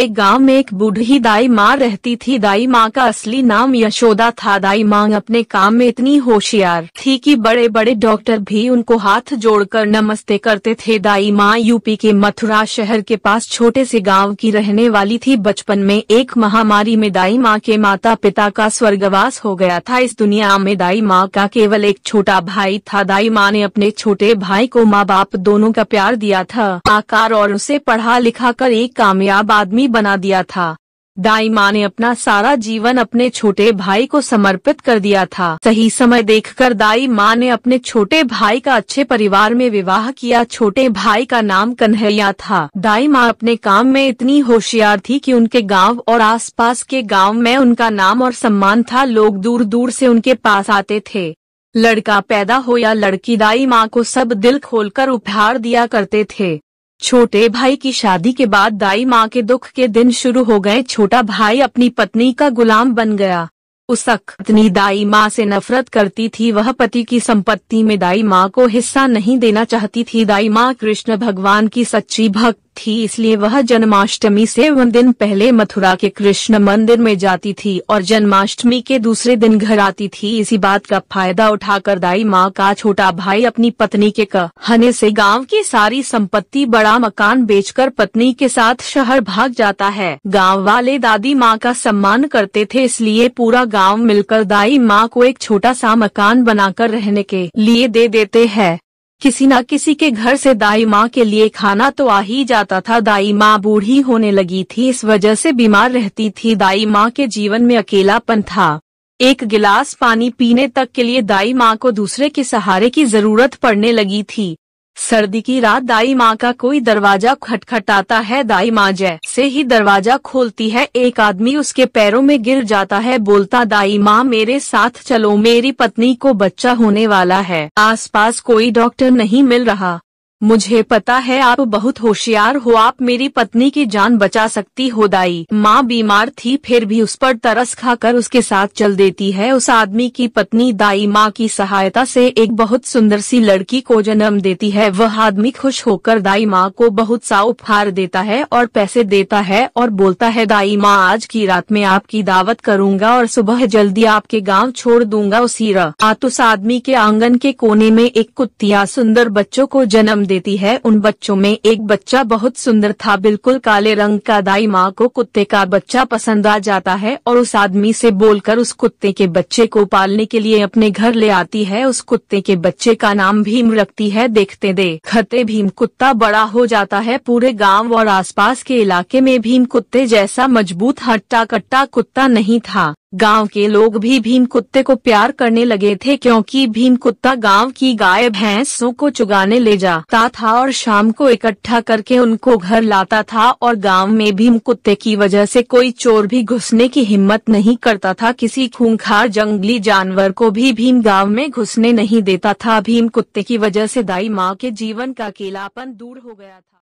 एक गांव में एक बूढ़ी दाई माँ रहती थी दाई माँ का असली नाम यशोदा था दाई माँ अपने काम में इतनी होशियार थी कि बड़े बड़े डॉक्टर भी उनको हाथ जोड़कर नमस्ते करते थे दाई माँ यूपी के मथुरा शहर के पास छोटे से गांव की रहने वाली थी बचपन में एक महामारी में दाई माँ के माता पिता का स्वर्गवास हो गया था इस दुनिया में दाई माँ का केवल एक छोटा भाई था दाई माँ ने अपने छोटे भाई को माँ बाप दोनों का प्यार दिया था आकार और उसे पढ़ा लिखा कर एक कामयाब आदमी धनी बना दिया था दाई माँ ने अपना सारा जीवन अपने छोटे भाई को समर्पित कर दिया था सही समय देखकर दाई माँ ने अपने छोटे भाई का अच्छे परिवार में विवाह किया छोटे भाई का नाम कन्हैया था दाई माँ अपने काम में इतनी होशियार थी कि उनके गांव और आसपास के गांव में उनका नाम और सम्मान था लोग दूर दूर से उनके पास आते थे लड़का पैदा हो या लड़की दाई माँ को सब दिल खोलकर उपहार दिया करते थे छोटे भाई की शादी के बाद दाई माँ के दुख के दिन शुरू हो गए छोटा भाई अपनी पत्नी का गुलाम बन गया उसक पत्नी दाई माँ से नफरत करती थी वह पति की संपत्ति में दाई माँ को हिस्सा नहीं देना चाहती थी दाई माँ कृष्ण भगवान की सच्ची भक्त थी इसलिए वह जन्माष्टमी से वन दिन पहले मथुरा के कृष्ण मंदिर में जाती थी और जन्माष्टमी के दूसरे दिन घर आती थी इसी बात का फायदा उठाकर दाई माँ का छोटा भाई अपनी पत्नी के कहने से गांव की सारी संपत्ति बड़ा मकान बेचकर पत्नी के साथ शहर भाग जाता है गांव वाले दादी माँ का सम्मान करते थे इसलिए पूरा गाँव मिलकर दाई माँ को एक छोटा सा मकान बनाकर रहने के लिए दे देते हैं किसी न किसी के घर से दाई माँ के लिए खाना तो आ ही जाता था दाई माँ बूढ़ी होने लगी थी इस वजह से बीमार रहती थी दाई माँ के जीवन में अकेलापन था एक गिलास पानी पीने तक के लिए दाई माँ को दूसरे के सहारे की जरूरत पड़ने लगी थी सर्दी की रात दाई माँ का कोई दरवाजा खटखटाता है दाई माँ जय से ही दरवाजा खोलती है एक आदमी उसके पैरों में गिर जाता है बोलता दाई माँ मेरे साथ चलो मेरी पत्नी को बच्चा होने वाला है आसपास कोई डॉक्टर नहीं मिल रहा मुझे पता है आप बहुत होशियार हो आप मेरी पत्नी की जान बचा सकती हो दाई माँ बीमार थी फिर भी उस पर तरस खाकर उसके साथ चल देती है उस आदमी की पत्नी दाई माँ की सहायता से एक बहुत सुंदर सी लड़की को जन्म देती है वह आदमी खुश होकर दाई माँ को बहुत सा उपहार देता है और पैसे देता है और बोलता है दाई माँ आज की रात में आपकी दावत करूँगा और सुबह जल्दी आपके गाँव छोड़ दूंगा उसी रात तो उस आदमी के आंगन के कोने में एक कुत्तिया सुंदर बच्चों को जन्म दे देती है उन बच्चों में एक बच्चा बहुत सुंदर था बिल्कुल काले रंग का दाई माँ को कुत्ते का बच्चा पसंद आ जाता है और उस आदमी से बोलकर उस कुत्ते के बच्चे को पालने के लिए अपने घर ले आती है उस कुत्ते के बच्चे का नाम भीम रखती है देखते दे खते भीम कुत्ता बड़ा हो जाता है पूरे गाँव और आस के इलाके में भीम कुत्ते जैसा मजबूत हट्टा कट्टा कुत्ता नहीं था गांव के लोग भी भीम कुत्ते को प्यार करने लगे थे क्योंकि भीम कुत्ता गांव की गाय भैंसों को चुगाने ले जाता था और शाम को इकट्ठा करके उनको घर लाता था और गांव में भीम कुत्ते की वजह से कोई चोर भी घुसने की हिम्मत नहीं करता था किसी खूंखार जंगली जानवर को भी भीम गाँव में घुसने नहीं देता था भीम कुत्ते की वजह से दाई माँ के जीवन का अकेलापन दूर हो गया था